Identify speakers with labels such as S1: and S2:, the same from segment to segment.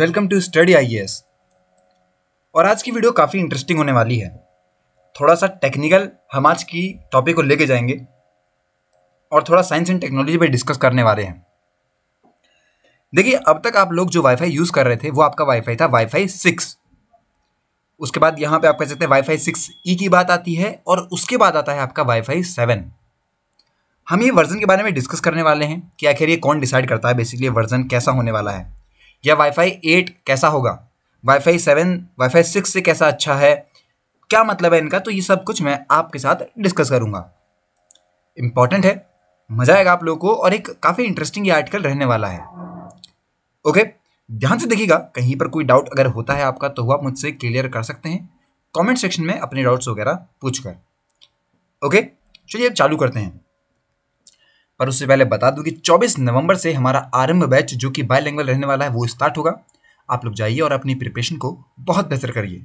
S1: welcome to study आई और आज की वीडियो काफ़ी इंटरेस्टिंग होने वाली है थोड़ा सा टेक्निकल हम आज की टॉपिक को लेके जाएंगे और थोड़ा साइंस एंड टेक्नोलॉजी पे डिस्कस करने वाले हैं देखिए अब तक आप लोग जो वाईफाई यूज़ कर रहे थे वो आपका वाईफाई था वाईफाई सिक्स उसके बाद यहाँ पे आप कह सकते हैं वाईफाई सिक्स ई की बात आती है और उसके बाद आता है आपका वाईफाई सेवन हम ये वर्जन के बारे में डिस्कस करने वाले हैं कि आखिर ये कौन डिसाइड करता है बेसिकली वर्जन कैसा होने वाला है या वाईफाई एट कैसा होगा वाईफाई सेवन वाईफाई सिक्स से कैसा अच्छा है क्या मतलब है इनका तो ये सब कुछ मैं आपके साथ डिस्कस करूँगा इम्पॉर्टेंट है मज़ा आएगा आप लोगों को और एक काफ़ी इंटरेस्टिंग ये आर्टिकल रहने वाला है ओके ध्यान से देखिएगा कहीं पर कोई डाउट अगर होता है आपका तो वो आप मुझसे क्लियर कर सकते हैं कमेंट सेक्शन में अपने डाउट्स वगैरह पूछकर ओके चलिए अब चालू करते हैं पर उससे पहले बता दूं कि 24 नवंबर से हमारा आरंभ बैच जो कि बायलैंग्वेज रहने वाला है वो स्टार्ट होगा आप लोग जाइए और अपनी प्रिपरेशन को बहुत बेहतर करिए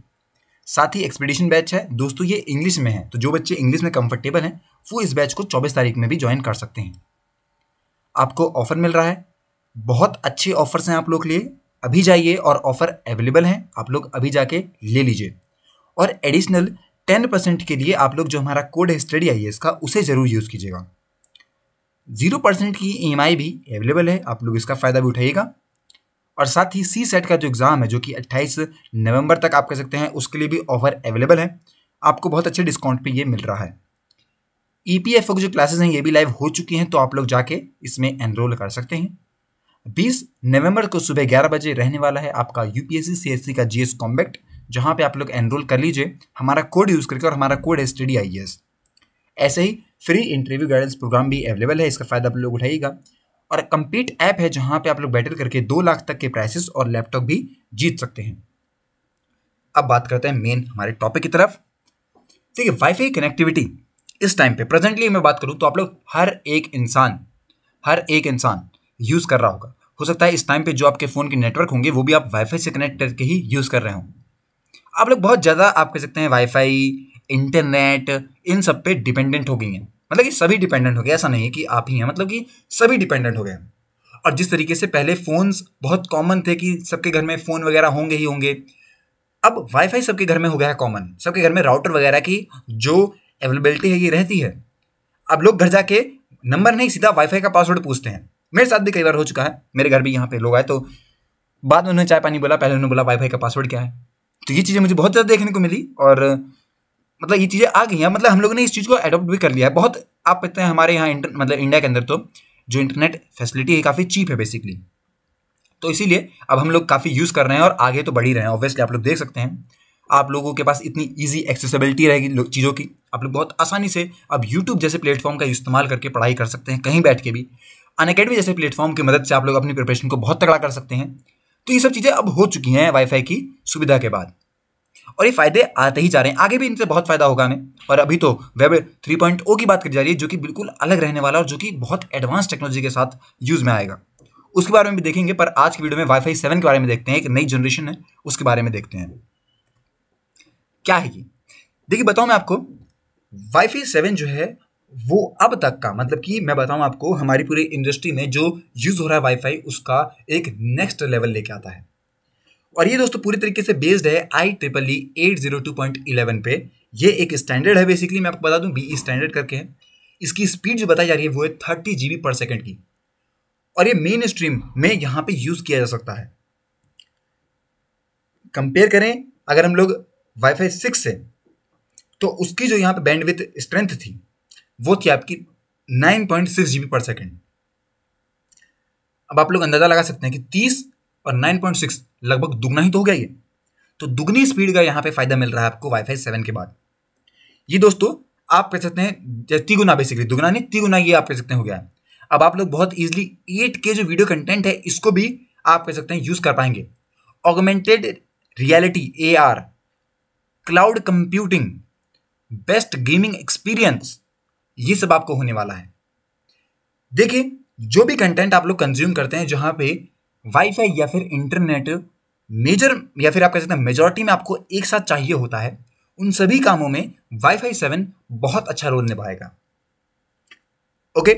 S1: साथ ही एक्सपीडिशन बैच है दोस्तों ये इंग्लिश में है तो जो बच्चे इंग्लिश में कंफर्टेबल हैं वो इस बैच को 24 तारीख में भी ज्वाइन कर सकते हैं आपको ऑफर मिल रहा है बहुत अच्छे ऑफर्स हैं आप लोग के लिए अभी जाइए और ऑफर अवेलेबल हैं आप लोग अभी जाके ले लीजिए और एडिशनल टेन परसेंट के लिए आप लोग जो हमारा कोड है स्टडी आई इसका उसे ज़रूर यूज़ कीजिएगा जीरो परसेंट की ई e भी अवेलेबल है आप लोग इसका फ़ायदा भी उठाइएगा और साथ ही सी सेट का जो एग्ज़ाम है जो कि 28 नवंबर तक आप कह सकते हैं उसके लिए भी ऑफर अवेलेबल है आपको बहुत अच्छे डिस्काउंट पे ये मिल रहा है ई पी एफ ओ की जो क्लासेज हैं ये भी लाइव हो चुकी हैं तो आप लोग जाके इसमें एनरोल कर सकते हैं 20 नवंबर को सुबह ग्यारह बजे रहने वाला है आपका U P S C C का जी एस कॉम्बैक्ट जहाँ पर आप लोग एनरोल कर लीजिए हमारा कोड यूज़ करके और हमारा कोड है स्टडी आई ऐसे ही फ्री इंटरव्यू गाइडेंस प्रोग्राम भी अवेलेबल है इसका फ़ायदा आप लोग उठाइएगा और कंपीट ऐप है जहाँ पे आप लोग बैटल करके दो लाख तक के प्राइसेस और लैपटॉप भी जीत सकते हैं अब बात करते हैं मेन हमारे टॉपिक की तरफ देखिए वाईफाई कनेक्टिविटी इस टाइम पे प्रेजेंटली मैं बात करूँ तो आप लोग हर एक इंसान हर एक इंसान यूज़ कर रहा होगा हो सकता है इस टाइम पे जो आपके फ़ोन के नेटवर्क होंगे वो भी आप वाईफाई से कनेक्ट करके ही यूज़ कर रहे हों आप लोग बहुत ज़्यादा आप कह सकते हैं वाईफाई इंटरनेट इन सब पे डिपेंडेंट हो गई हैं मतलब कि सभी डिपेंडेंट हो गए ऐसा नहीं है कि आप ही हैं मतलब कि सभी डिपेंडेंट हो गए और जिस तरीके से पहले फ़ोन्स बहुत कॉमन थे कि सबके घर में फ़ोन वगैरह होंगे ही होंगे अब वाईफाई सबके घर में हो गया है कॉमन सबके घर में राउटर वगैरह की जो अवेलेबिलिटी है ये रहती है अब लोग घर जाके नंबर नहीं सीधा वाईफाई का पासवर्ड पूछते हैं मेरे साथ भी कई बार हो चुका है मेरे घर भी यहाँ पे लोग आए तो बाद में उन्होंने चाय पानी बोला पहले उन्होंने बोला वाईफाई का पासवर्ड क्या है तो ये चीज़ें मुझे बहुत ज़्यादा देखने को मिली और मतलब ये चीज़ें आ गई हैं मतलब हम लोगों ने इस चीज़ को अडोप्ट भी कर लिया है बहुत आप कहते हैं हमारे यहाँ मतलब इंडिया के अंदर तो जो इंटरनेट फैसिलिटी है काफ़ी चीप है बेसिकली तो इसीलिए अब हम लोग काफ़ी यूज़ कर रहे हैं और आगे तो बढ़ ही रहे हैं ऑब्वियसली आप लोग देख सकते हैं आप लोगों के पास इतनी ईज़ी एक्सेसिबिलिटी रहेगी चीज़ों की आप लोग बहुत आसानी से अब यूट्यूब जैसे प्लेटफॉर्म का इस्तेमाल करके पढ़ाई कर सकते हैं कहीं बैठ के भी अन अकेडमी जैसे प्लेटफॉर्म की मदद से आप लोग अपनी प्रिपरेशन को बहुत तगड़ा कर सकते हैं तो ये सब चीज़ें अब हो चुकी हैं वाईफाई की सुविधा के बाद और ये फायदे आते ही जा रहे हैं आगे भी इनसे बहुत फायदा होगा हमें और अभी तो वेब थ्री पॉइंट ओ की बात की जा रही है जो कि बिल्कुल अलग रहने वाला और जो कि बहुत एडवांस टेक्नोलॉजी के साथ यूज़ में आएगा उसके बारे में भी देखेंगे पर आज की वीडियो में वाईफाई सेवन के बारे में देखते हैं एक नई जनरेशन है उसके बारे में देखते हैं क्या है ये देखिए बताऊँ मैं आपको वाईफाई सेवन जो है वो अब तक का मतलब कि मैं बताऊं आपको हमारी पूरी इंडस्ट्री में जो यूज़ हो रहा है वाईफाई उसका एक नेक्स्ट लेवल लेके आता है और ये दोस्तों पूरी तरीके से बेस्ड है I triple E eight zero two point eleven पे ये एक स्टैंडर्ड है बेसिकली मैं आपको बता दूं बी स्टैंडर्ड e करके है इसकी स्पीड जो बताई जा रही है वो है थर्टी जी पर सेकेंड की और ये मेन स्ट्रीम में यहाँ पे यूज़ किया जा सकता है कंपेयर करें अगर हम लोग वाईफाई सिक्स से तो उसकी जो यहाँ पे बैंडविथ स्ट्रेंथ थी वो थी आपकी नाइन पॉइंट सिक्स जी पर सेकेंड अब आप लोग अंदाज़ा लगा सकते हैं कि तीस और नाइन पॉइंट सिक्स लगभग दुगना ही तो हो गया ये तो दुगनी स्पीड का यहाँ पे फायदा मिल रहा है आपको वाईफाई सेवन के बाद ये दोस्तों आप कह सकते हैं तिगुना बेसिकली दुगना नहीं तिगुना ये आप कह सकते हैं हो गया अब आप लोग बहुत ईजिली एट के जो वीडियो कंटेंट है इसको भी आप कह सकते हैं यूज़ कर पाएंगे augmented reality A R cloud computing best gaming experience ये सब आपको होने वाला है देखिए जो भी कंटेंट आप लोग कंज्यूम करते हैं जहां पे वाईफाई या फिर इंटरनेट मेजर या फिर आप कह सकते हैं मेजोरिटी में आपको एक साथ चाहिए होता है उन सभी कामों में वाईफाई सेवन बहुत अच्छा रोल निभाएगा ओके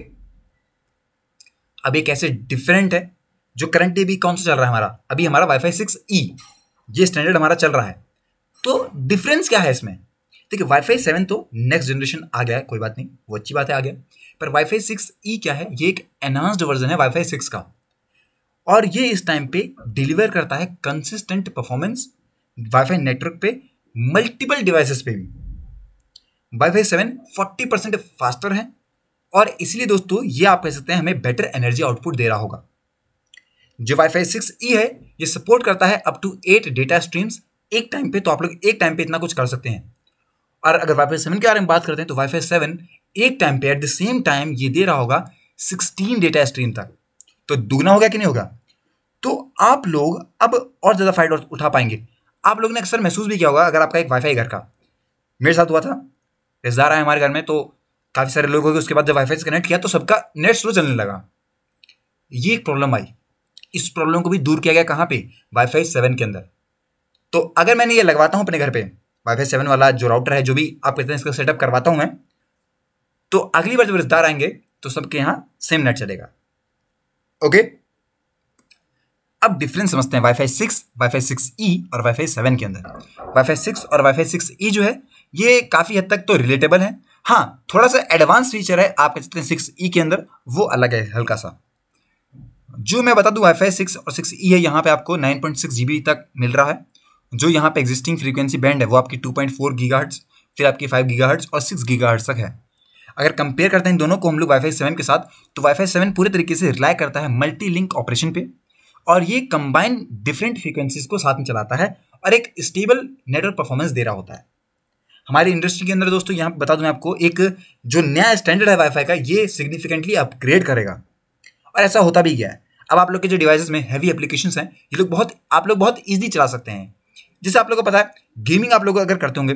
S1: अब ये कैसे डिफरेंट है जो करंटली भी कौन सा चल रहा है हमारा अभी हमारा वाईफाई सिक्स ई ये स्टैंडर्ड हमारा चल रहा है तो डिफरेंस क्या है इसमें देखिए वाईफाई सेवन तो नेक्स्ट जनरेशन आ गया है कोई बात नहीं वो अच्छी बात है आ गया पर वाईफाई सिक्स ई क्या है ये एक एनहांस्ड वर्जन है वाईफाई सिक्स का और ये इस टाइम पे डिलीवर करता है कंसिस्टेंट परफॉर्मेंस वाईफाई नेटवर्क पे मल्टीपल डिवाइसेस पे भी wifi seven forty percent faster है और इसलिए दोस्तों ये आप कह सकते हैं हमें बेटर एनर्जी आउटपुट दे रहा होगा जो वाईफाई सिक्स ई है ये सपोर्ट करता है up to eight data streams एक टाइम पे तो आप लोग एक टाइम पे इतना कुछ कर सकते हैं और अगर वाईफाई सेवन के बारे में बात करते हैं तो वाईफाई सेवन एक टाइम पे एट द सेम टाइम ये दे रहा होगा सिक्सटीन डेटा स्ट्रीम तक तो दुगना होगा कि नहीं होगा तो आप लोग अब और ज़्यादा फ़ायदा उठा पाएंगे आप लोगों ने अक्सर महसूस भी किया होगा अगर आपका एक वाईफाई घर का मेरे साथ हुआ था रिश्तेदार आए हमारे घर में तो काफ़ी सारे लोगों के उसके बाद जब वाईफाई से कनेक्ट किया तो सबका नेट स्लो चलने लगा ये एक प्रॉब्लम आई इस प्रॉब्लम को भी दूर किया गया कहाँ पे वाईफाई सेवन के अंदर तो अगर मैंने ये लगवाता हूँ अपने घर पे वाईफाई सेवन वाला जो राउटर है जो भी आप कहते हैं इसका सेटअप करवाता हूँ मैं तो अगली बार जब रिश्तेदार आएंगे तो सबके यहाँ सेम नेट चलेगा ओके अब डिफरेंस समझते हैं wifi six wifi six E और वाईफाई सेवन के अंदर वाईफाई सिक्स और वाईफाई सिक्स ई जो है ये काफ़ी हद तक तो रिलेटेबल है हाँ थोड़ा सा एडवांस फीचर है आप कह सकते हैं सिक्स ई के अंदर वो अलग है हल्का सा जो मैं बता दूं वाईफाई सिक्स और सिक्स ई e है यहाँ पे आपको नाइन पॉइंट सिक्स जी तक मिल रहा है जो यहाँ पे एग्जिस्टिंग फ्रीक्वेंसी बैंड है वो आपकी टू पॉइंट फोर गीगाहर्ट्ज़ फिर आपकी फाइव गीगाहर्ट्ज और सिक्स गीगाहर्ट्ज तक है अगर कंपेयर करते हैं इन दोनों को हम लोग वाईफाई सेवन के साथ तो वाईफाई सेवन पूरे तरीके से रिलाई करता है मल्टी लिंक ऑपरेशन पे और ये कंबाइन डिफरेंट फ्रीक्वेंसीज को साथ में चलाता है और एक स्टेबल नेटवर्क परफॉर्मेंस दे रहा होता है हमारी इंडस्ट्री के अंदर दोस्तों यहाँ बता दूँ आपको एक जो नया स्टैंडर्ड है वाईफाई का ये सिग्निफिकेंटली अपग्रेड करेगा और ऐसा होता भी गया है अब आप लोग के जो डिवाइसेस में हैवी एप्लीकेशंस हैं ये लोग बहुत आप लोग बहुत ईजिली चला सकते हैं जैसे आप लोग को पता है गेमिंग आप लोग अगर करते होंगे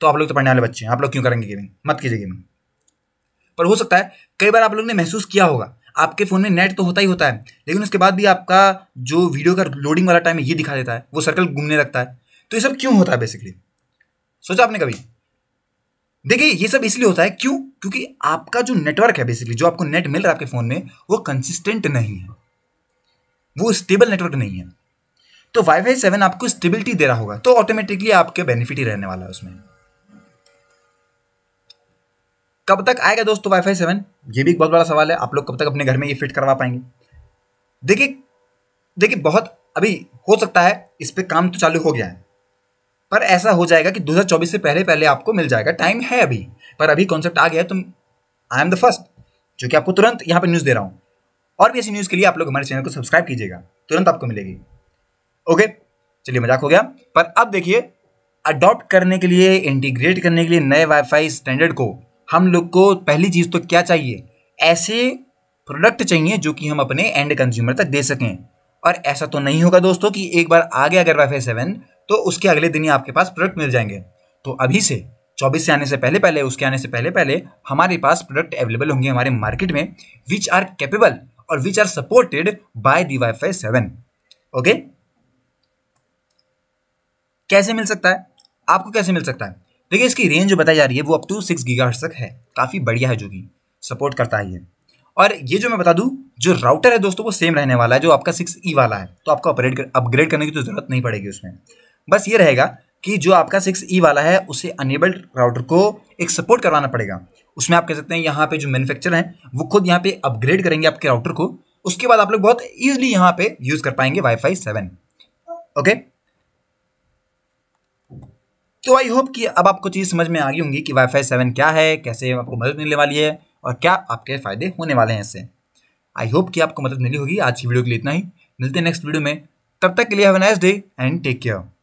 S1: तो आप लोग तो पढ़ने वाले बच्चे हैं आप लोग क्यों करेंगे गेमिंग मत कीजिए गेमिंग पर हो सकता है कई बार आप लोग ने महसूस किया होगा आपके फ़ोन में नेट तो होता ही होता है लेकिन उसके बाद भी आपका जो वीडियो का लोडिंग वाला टाइम है ये दिखा देता है वो सर्कल घूमने लगता है तो ये सब क्यों होता है बेसिकली सोचा आपने कभी देखिए ये सब इसलिए होता है क्यों क्योंकि आपका जो नेटवर्क है बेसिकली जो आपको नेट मिल रहा है आपके फ़ोन में वो कंसिस्टेंट नहीं है वो स्टेबल नेटवर्क नहीं है तो वाई फाई सेवन आपको स्टेबिलिटी दे रहा होगा तो ऑटोमेटिकली आपके बेनिफिट ही रहने वाला है उसमें कब तक आएगा दोस्तों वाईफाई सेवन ये भी एक बहुत बड़ा सवाल है आप लोग कब तक अपने घर में ये फिट करवा पाएंगे देखिए देखिए बहुत अभी हो सकता है इस पर काम तो चालू हो गया है पर ऐसा हो जाएगा कि 2024 से पहले पहले आपको मिल जाएगा टाइम है अभी पर अभी कॉन्सेप्ट आ गया है तो आई एम द फर्स्ट जो कि आपको तुरंत यहाँ पर न्यूज़ दे रहा हूँ और भी ऐसी न्यूज़ के लिए आप लोग हमारे चैनल को सब्सक्राइब कीजिएगा तुरंत आपको मिलेगी ओके चलिए मजाक हो गया पर अब देखिए अडॉप्ट करने के लिए इंटीग्रेट करने के लिए नए वाईफाई स्टैंडर्ड को हम लोग को पहली चीज़ तो क्या चाहिए ऐसे प्रोडक्ट चाहिए जो कि हम अपने एंड कंज्यूमर तक दे सकें और ऐसा तो नहीं होगा दोस्तों कि एक बार आ गया अगर वाईफाई सेवन तो उसके अगले दिन ही आपके पास प्रोडक्ट मिल जाएंगे तो अभी से 24 से आने से पहले पहले उसके आने से पहले पहले हमारे पास प्रोडक्ट अवेलेबल होंगे हमारे मार्केट में विच आर कैपेबल और which are supported by the wifi seven okay कैसे मिल सकता है आपको कैसे मिल सकता है देखिए इसकी रेंज जो बताई जा रही है वो अप टू सिक्स गीगा तक है काफ़ी बढ़िया है जो कि सपोर्ट करता है ये और ये जो मैं बता दूं जो राउटर है दोस्तों वो सेम रहने वाला है जो आपका सिक्स ई e वाला है तो आपको अपग्रेड कर अपग्रेड करने की तो ज़रूरत नहीं पड़ेगी उसमें बस ये रहेगा कि जो आपका सिक्स ई e वाला है उसे अनेबल्ड राउटर को एक सपोर्ट करवाना पड़ेगा उसमें आप कह सकते हैं यहाँ पे जो मैनुफेक्चर हैं वो खुद यहाँ पे अपग्रेड करेंगे आपके राउटर को उसके बाद आप लोग बहुत ईजिली यहाँ पे यूज़ कर पाएंगे वाईफाई सेवन ओके तो आई होप कि अब आपको चीज़ समझ में आ गई होंगी कि वाईफाई सेवन क्या है कैसे आपको मदद मिलने वाली है और क्या आपके फ़ायदे होने वाले हैं इससे आई होप कि आपको मदद मिली होगी आज की वीडियो के लिए इतना ही मिलते हैं नेक्स्ट वीडियो में तब तक के लिए have nice day and take care